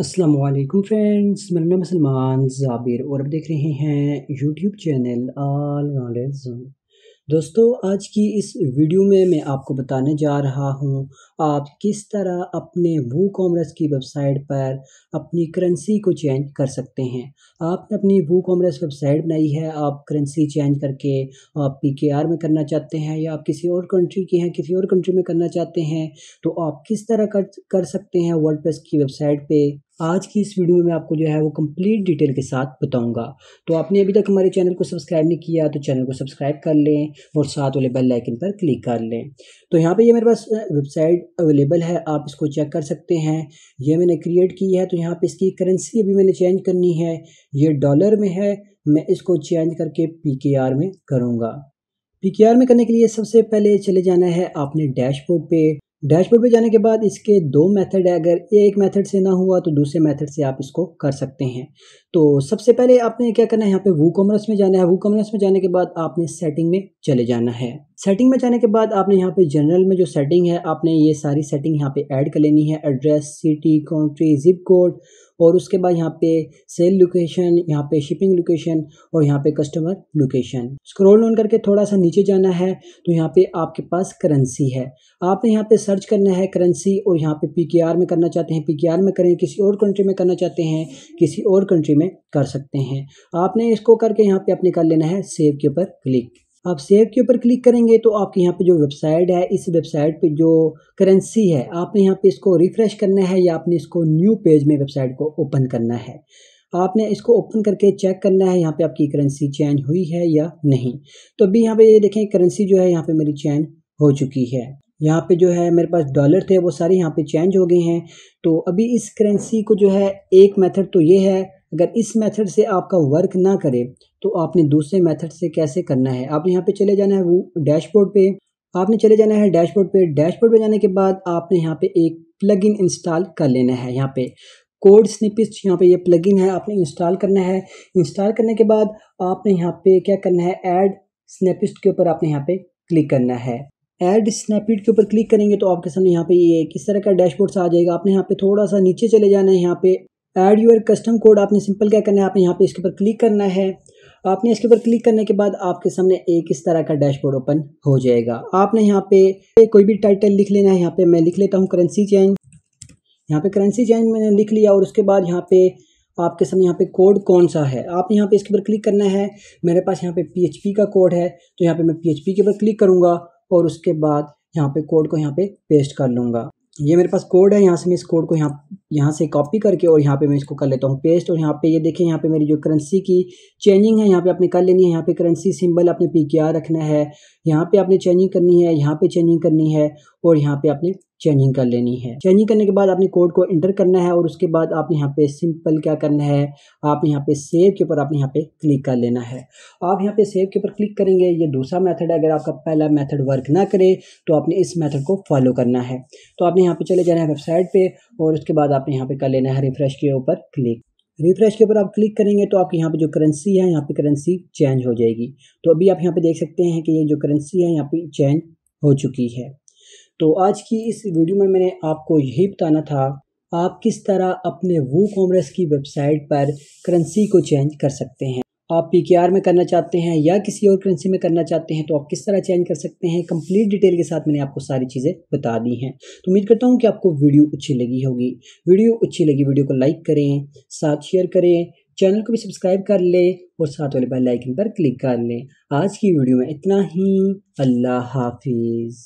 Aslam friends मेरा नाम सलमान जाबिर और आप देख रहे हैं YouTube channel all rounder zone दोस्तों आज की इस वीडियो में मैं आपको बताने जा रहा हूं आप किस तरह अपने वो कॉमर्स की वेबसाइट पर अपनी करेंसी को चेंज कर सकते हैं आपने अपनी वो कॉमर्स वेबसाइट बनाई है आप करेंसी चेंज करके आप पी के आर में करना चाहते हैं या आप किसी और कंट्री के हैं किसी और कंट्री में करना चाहते हैं तो आप किस तरह कर कर सकते हैं वर्ल्ड की वेबसाइट पर आज की इस वीडियो में आपको जो है वो कंप्लीट डिटेल के साथ बताऊंगा तो आपने अभी तक हमारे चैनल को सब्सक्राइब नहीं किया तो चैनल को सब्सक्राइब कर लें और साथ वाले बेल आइकन पर क्लिक कर लें तो यहाँ पे ये मेरे पास वेबसाइट अवेलेबल है आप इसको चेक कर सकते हैं ये मैंने क्रिएट की है तो यहाँ पर इसकी करेंसी अभी मैंने चेंज करनी है ये डॉलर में है मैं इसको चेंज करके पी में करूँगा पी में करने के लिए सबसे पहले चले जाना है आपने डैशबोर्ड पर डैशबोर्ड पे जाने के बाद इसके दो मेथड है अगर एक मेथड से ना हुआ तो दूसरे मेथड से आप इसको कर सकते हैं तो सबसे पहले आपने क्या करना है यहाँ पे वू कॉमर्स में जाना है वू कॉमर्स में जाने के बाद आपने सेटिंग में चले जाना है सेटिंग में जाने के बाद आपने यहाँ पे जनरल में जो सेटिंग है आपने ये सारी सेटिंग यहाँ पे ऐड कर लेनी है address city country zip code और उसके बाद यहाँ पे सेल लोकेशन यहाँ पे शिपिंग लोकेशन और यहाँ पे कस्टमर लोकेशन स्क्रॉल ऑन करके थोड़ा सा नीचे जाना है तो यहाँ पे आपके पास करेंसी है आपने यहाँ पे सर्च करना है करेंसी और यहाँ पे पीकेआर में करना चाहते हैं पीकेआर में करें किसी और कंट्री में करना चाहते हैं किसी और कंट्री में में कर सकते हैं आपने इसको करके यहाँ पे अपने कर लेना है सेव के ऊपर क्लिक आप सेव के ऊपर क्लिक करेंगे तो आपके यहाँ पे जो वेबसाइट है इस वेबसाइट पे जो करेंसी है आपने यहाँ पे इसको रिफ़्रेश करना है या आपने इसको न्यू पेज में वेबसाइट को ओपन करना है आपने इसको ओपन करके चेक करना है यहाँ पे आपकी करेंसी चेंज हुई है या नहीं तो अभी यहाँ पे ये यह देखें करेंसी जो है यहाँ पे मेरी चेंज हो चुकी है यहाँ पे जो है मेरे पास डॉलर थे वो सारे यहाँ पे चेंज हो गए हैं तो अभी इस करेंसी को जो है एक मेथड तो ये है अगर इस मेथड से आपका वर्क ना करे तो आपने दूसरे मेथड से कैसे करना है आपने यहाँ पे चले जाना है वो डैशबोर्ड पे आपने चले जाना है डैशबोर्ड पे डैशबोर्ड पे जाने के बाद आपने यहाँ पे एक प्लगइन इंस्टॉल कर लेना है यहाँ पे कोड स्निपिस्ट यहाँ पे ये यह प्लगइन है आपने इंस्टॉल करना है इंस्टॉल करने के बाद आपने यहाँ पे क्या करना है ऐड स्नैपिस्ट के ऊपर आपने यहाँ पे क्लिक करना है एड स्नैपिट के ऊपर क्लिक करेंगे तो आपके सामने यहाँ पे ये किस तरह का डैशबोर्ड सा आ जाएगा आपने यहाँ पे थोड़ा सा नीचे चले जाना है यहाँ पे ऐड यूर कस्टम कोड आपने सिंपल क्या करना है आपने यहाँ पे इसके ऊपर क्लिक करना है आपने इसके ऊपर क्लिक करने के बाद आपके सामने एक इस तरह का डैशबोर्ड ओपन हो जाएगा आपने यहाँ पे कोई भी टाइटल लिख लेना है यहाँ पे मैं लिख लेता हूँ करेंसी चेंज यहाँ पे करेंसी चेंज मैंने लिख लिया और उसके बाद यहाँ पे आपके सामने यहाँ पे कोड कौन सा है आपने यहाँ पे इसके ऊपर क्लिक करना है मेरे पास यहाँ पे पी का कोड है तो यहाँ पे मैं पी के ऊपर क्लिक करूँगा और उसके बाद यहाँ पे कोड को यहाँ पे पेस्ट कर लूँगा ये मेरे पास कोड है यहाँ से मैं इस कोड को यहाँ यहाँ से कॉपी करके और यहाँ पे मैं इसको कर लेता हूँ पेस्ट और यहाँ पे ये यह देखें यहाँ पे मेरी जो करेंसी की चेंजिंग है यहाँ पे आपने कर लेनी है यहाँ पे करेंसी सिंबल आपने पी के आर रखना है यहाँ पे आपने चेंजिंग करनी है यहाँ पे चेंजिंग करनी है और यहाँ पे आपने चेंजिंग कर लेनी है चेंजिंग करने के बाद आपने कोड को इंटर करना है और उसके बाद आपने यहाँ पे सिंपल क्या करना है आपने यहाँ पे सेव के ऊपर आपने यहाँ पे क्लिक कर लेना है आप यहाँ पे सेव के ऊपर क्लिक करेंगे ये दूसरा मेथड है अगर आपका पहला मेथड वर्क ना करे तो आपने इस मेथड को फॉलो करना है तो आपने यहाँ पे चले जाना है वेबसाइट पर और उसके बाद आपने यहाँ पे कर लेना है रिफ्रेश के ऊपर क्लिक रिफ्रेश के ऊपर आप क्लिक करेंगे तो आपके यहाँ पे जो करेंसी है यहाँ पे करेंसी चेंज हो जाएगी तो अभी आप यहाँ पे देख सकते हैं कि ये जो करेंसी है यहाँ पे चेंज हो चुकी है तो आज की इस वीडियो में मैंने आपको यही बताना था आप किस तरह अपने वो कॉमर्स की वेबसाइट पर करेंसी को चेंज कर सकते हैं आप पी में करना चाहते हैं या किसी और करेंसी में करना चाहते हैं तो आप किस तरह चेंज कर सकते हैं कंप्लीट डिटेल के साथ मैंने आपको सारी चीज़ें बता दी हैं तो उम्मीद करता हूँ कि आपको वीडियो अच्छी लगी होगी वीडियो अच्छी लगी वीडियो को लाइक करें साथ शेयर करें चैनल को भी सब्सक्राइब कर लें और साथ वाले बेल आइकन पर क्लिक कर लें आज की वीडियो में इतना ही अल्लाह हाफिज़